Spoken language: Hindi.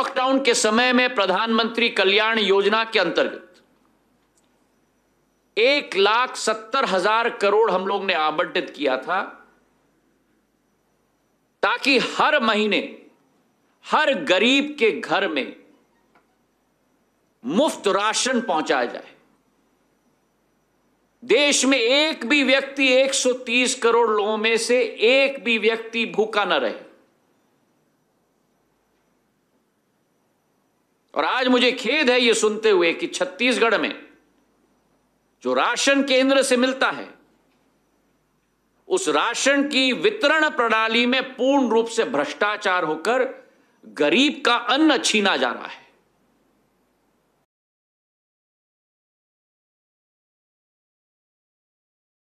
लॉकडाउन के समय में प्रधानमंत्री कल्याण योजना के अंतर्गत एक लाख सत्तर हजार करोड़ हम लोग ने आवंटित किया था ताकि हर महीने हर गरीब के घर में मुफ्त राशन पहुंचाया जाए देश में एक भी व्यक्ति 130 करोड़ लोगों में से एक भी व्यक्ति भूखा न रहे और आज मुझे खेद है ये सुनते हुए कि छत्तीसगढ़ में जो राशन केंद्र से मिलता है उस राशन की वितरण प्रणाली में पूर्ण रूप से भ्रष्टाचार होकर गरीब का अन्न छीना जा रहा है